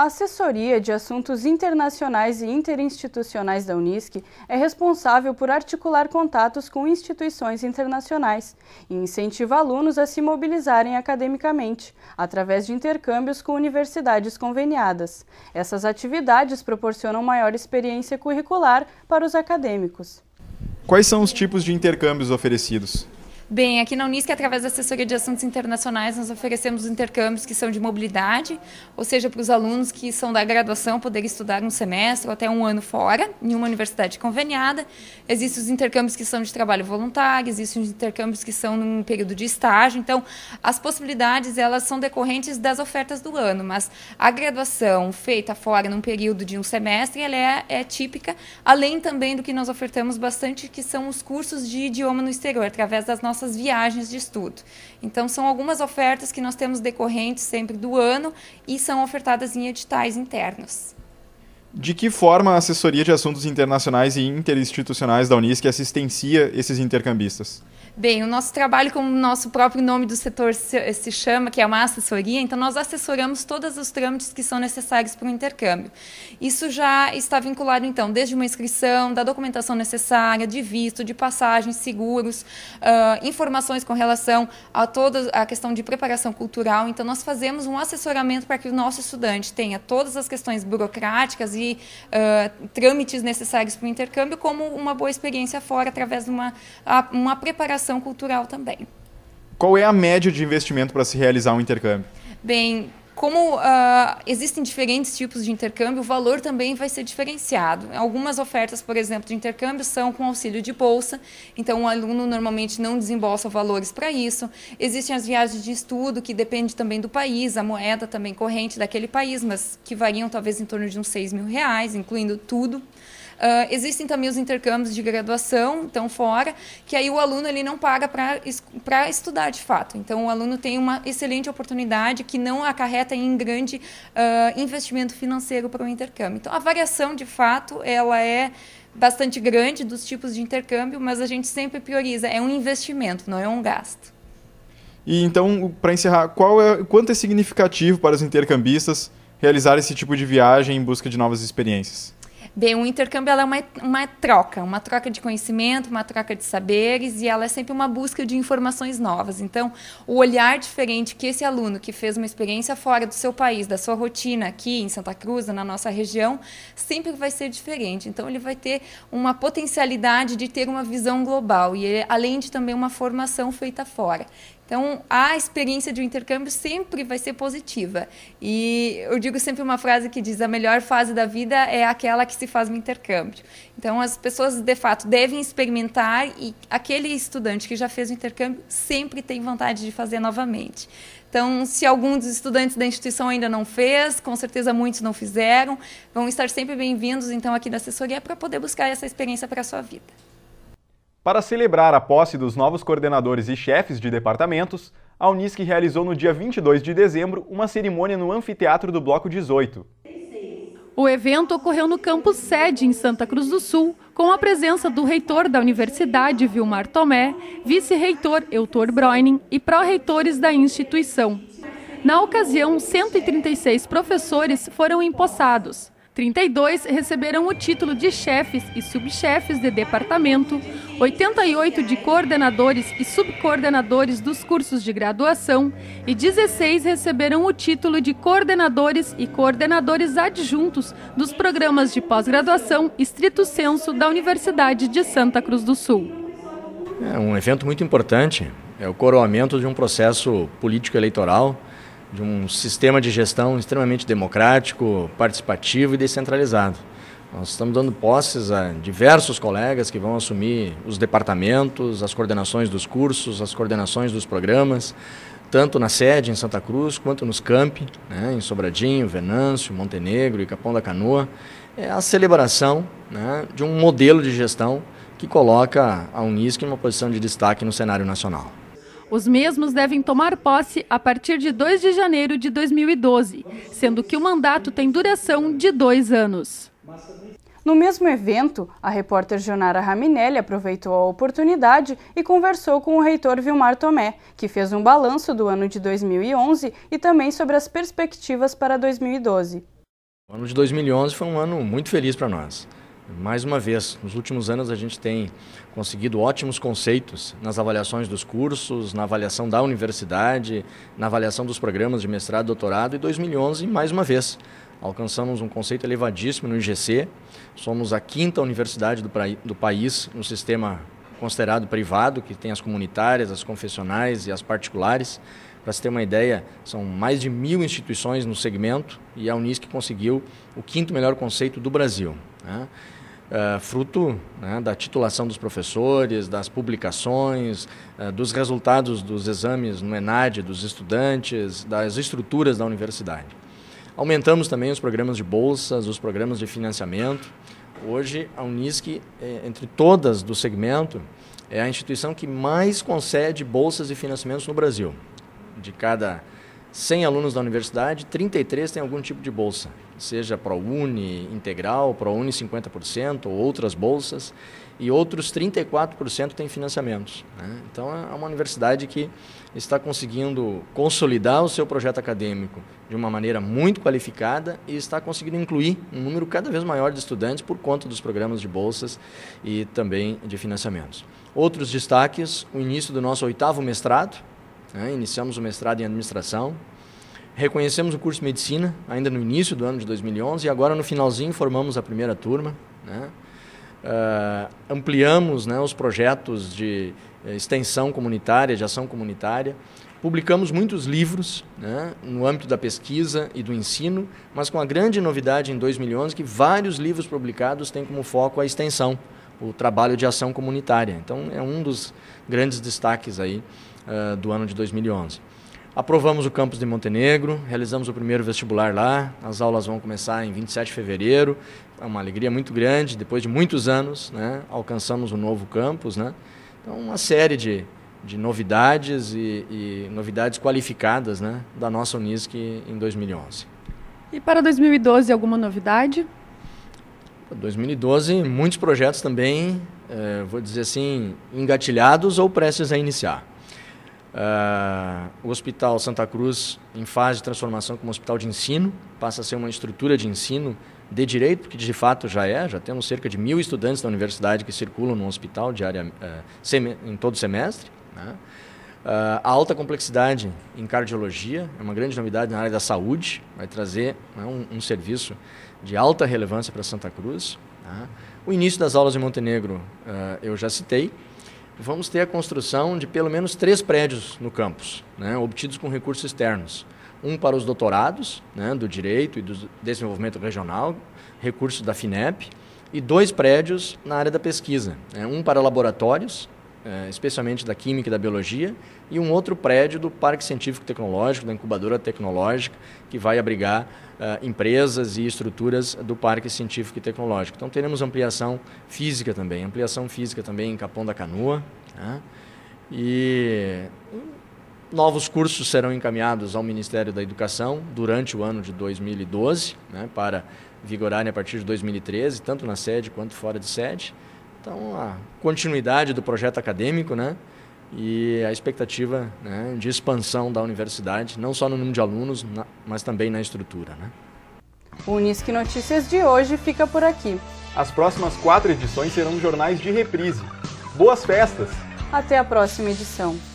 A Assessoria de Assuntos Internacionais e Interinstitucionais da Unisc é responsável por articular contatos com instituições internacionais e incentiva alunos a se mobilizarem academicamente, através de intercâmbios com universidades conveniadas. Essas atividades proporcionam maior experiência curricular para os acadêmicos. Quais são os tipos de intercâmbios oferecidos? Bem, aqui na Unisc, através da assessoria de assuntos internacionais, nós oferecemos intercâmbios que são de mobilidade, ou seja, para os alunos que são da graduação poder estudar um semestre ou até um ano fora, em uma universidade conveniada. Existem os intercâmbios que são de trabalho voluntário, existem os intercâmbios que são num período de estágio. Então, as possibilidades, elas são decorrentes das ofertas do ano, mas a graduação feita fora num período de um semestre, ela é, é típica, além também do que nós ofertamos bastante, que são os cursos de idioma no exterior, através das nossas nossas viagens de estudo. Então, são algumas ofertas que nós temos decorrentes sempre do ano e são ofertadas em editais internos. De que forma a assessoria de assuntos internacionais e interinstitucionais da Unisc assistencia esses intercambistas? Bem, o nosso trabalho, como o nosso próprio nome do setor eh, se, chama, que é uma assessoria, então nós assessoramos todos os trâmites que são necessários para o intercâmbio. Isso já está vinculado, então, desde uma inscrição, da documentação necessária, de visto, de passagens, seguros, uh, informações com relação a toda a questão de preparação cultural. Então, nós fazemos um assessoramento para que o nosso estudante tenha todas as questões burocráticas e uh, trâmites necessários para o intercâmbio, como uma boa experiência fora, através de uma, uma preparação cultural também. Qual é a média de investimento para se realizar um intercâmbio? Bem, como uh, existem diferentes tipos de intercâmbio, o valor também vai ser diferenciado. Algumas ofertas, por exemplo, de intercâmbio são com auxílio de bolsa, então o aluno normalmente não desembolsa valores para isso. Existem as viagens de estudo, que depende também do país, a moeda também corrente daquele país, mas que variam talvez em torno de uns 6 mil reais, incluindo tudo. Uh, existem também os intercâmbios de graduação, então fora, que aí o aluno ele não paga para estudar de fato. Então o aluno tem uma excelente oportunidade que não acarreta em grande uh, investimento financeiro para o intercâmbio. Então a variação de fato ela é bastante grande dos tipos de intercâmbio, mas a gente sempre prioriza é um investimento, não é um gasto. E então, para encerrar, qual é, quanto é significativo para os intercambistas realizar esse tipo de viagem em busca de novas experiências? Bem, o intercâmbio é uma, uma troca, uma troca de conhecimento, uma troca de saberes e ela é sempre uma busca de informações novas. Então, o olhar diferente que esse aluno que fez uma experiência fora do seu país, da sua rotina aqui em Santa Cruz, na nossa região, sempre vai ser diferente. Então, ele vai ter uma potencialidade de ter uma visão global e, ele, além de também uma formação feita fora. Então, a experiência de um intercâmbio sempre vai ser positiva. E eu digo sempre uma frase que diz: a melhor fase da vida é aquela que se faz no intercâmbio. Então, as pessoas, de fato, devem experimentar e aquele estudante que já fez o intercâmbio sempre tem vontade de fazer novamente. Então, se algum dos estudantes da instituição ainda não fez, com certeza muitos não fizeram, vão estar sempre bem-vindos, então, aqui na assessoria para poder buscar essa experiência para a sua vida. Para celebrar a posse dos novos coordenadores e chefes de departamentos, a Unisc realizou no dia 22 de dezembro uma cerimônia no anfiteatro do Bloco 18. O evento ocorreu no campus sede em Santa Cruz do Sul, com a presença do reitor da universidade, Vilmar Tomé, vice-reitor Eutor Breuning e pró-reitores da instituição. Na ocasião, 136 professores foram empossados. 32 receberão o título de chefes e subchefes de departamento, 88 de coordenadores e subcoordenadores dos cursos de graduação e 16 receberão o título de coordenadores e coordenadores adjuntos dos programas de pós-graduação estrito senso da Universidade de Santa Cruz do Sul. É um evento muito importante, é o coroamento de um processo político eleitoral de um sistema de gestão extremamente democrático, participativo e descentralizado. Nós estamos dando posses a diversos colegas que vão assumir os departamentos, as coordenações dos cursos, as coordenações dos programas, tanto na sede em Santa Cruz quanto nos campi, né, em Sobradinho, Venâncio, Montenegro e Capão da Canoa. É a celebração né, de um modelo de gestão que coloca a Unisc em uma posição de destaque no cenário nacional. Os mesmos devem tomar posse a partir de 2 de janeiro de 2012, sendo que o mandato tem duração de dois anos. No mesmo evento, a repórter Jonara Raminelli aproveitou a oportunidade e conversou com o reitor Vilmar Tomé, que fez um balanço do ano de 2011 e também sobre as perspectivas para 2012. O ano de 2011 foi um ano muito feliz para nós mais uma vez, nos últimos anos a gente tem conseguido ótimos conceitos nas avaliações dos cursos, na avaliação da universidade, na avaliação dos programas de mestrado, e doutorado e 2011, mais uma vez, alcançamos um conceito elevadíssimo no IGC. Somos a quinta universidade do, do país no sistema considerado privado, que tem as comunitárias, as confessionais e as particulares. Para se ter uma ideia, são mais de mil instituições no segmento e a Unisc conseguiu o quinto melhor conceito do Brasil. Né? Uh, fruto né, da titulação dos professores, das publicações, uh, dos resultados dos exames no ENAD, dos estudantes, das estruturas da universidade. Aumentamos também os programas de bolsas, os programas de financiamento. Hoje, a Unisc, é, entre todas do segmento, é a instituição que mais concede bolsas e financiamentos no Brasil. De cada 100 alunos da universidade, 33 têm algum tipo de bolsa, seja ProUni integral, ProUni 50% ou outras bolsas, e outros 34% têm financiamentos. Né? Então é, é uma universidade que está conseguindo consolidar o seu projeto acadêmico de uma maneira muito qualificada e está conseguindo incluir um número cada vez maior de estudantes por conta dos programas de bolsas e também de financiamentos. Outros destaques: o início do nosso oitavo mestrado né? Iniciamos o mestrado em administração. Reconhecemos o curso de medicina ainda no início do ano de 2011 e agora no finalzinho formamos a primeira turma. Né? Uh, ampliamos né, os projetos de eh, extensão comunitária, de ação comunitária. Publicamos muitos livros né, no âmbito da pesquisa e do ensino, mas com a grande novidade em 2011 que vários livros publicados têm como foco a extensão, o trabalho de ação comunitária. Então, é um dos grandes destaques aí eh, do ano de 2011. Aprovamos o campus de Montenegro, realizamos o primeiro vestibular lá. As aulas vão começar em 27 de fevereiro. É uma alegria muito grande. Depois de muitos anos, né, alcançamos o um novo campus. Né? Então, uma série de, de novidades e, e novidades qualificadas né, da nossa Unisc em 2011. E para 2012, alguma novidade? 2012, muitos projetos também, eh, vou dizer assim, engatilhados ou prestes a iniciar. Uh, o Hospital Santa Cruz, em fase de transformação como hospital de ensino, passa a ser uma estrutura de ensino de direito, que de fato já é, já temos cerca de mil estudantes da universidade que circulam no hospital diária, uh, em todo semestre. Né? Uh, a alta complexidade em cardiologia é uma grande novidade na área da saúde, vai trazer né, um, um, serviço de alta relevância para Santa Cruz. Né? O início das aulas em Montenegro eu já citei, vamos ter a construção de pelo menos três prédios no campus, né, obtidos com recursos externos. Um para os doutorados, né, do Direito e do Desenvolvimento Regional, recursos da FINEP, e dois prédios na área da pesquisa. Né, um para laboratórios, é, especialmente da Química e da Biologia, e um outro prédio do Parque Científico Tecnológico, da Incubadora Tecnológica, que vai abrigar uh, empresas e estruturas do Parque Científico e Tecnológico. Então teremos ampliação física também, ampliação física também em Capão da Canoa, né? e novos cursos serão encaminhados ao Ministério da Educação durante o ano de 2012, né? para vigorarem a partir de 2013, tanto na sede quanto fora de sede. Então, a continuidade do projeto acadêmico, né? E a expectativa né, de expansão da universidade, não só no número de alunos, mas também na estrutura, né? O Unisque Notícias de hoje fica por aqui. As próximas quatro edições serão jornais de reprise. Boas festas! Até a próxima edição.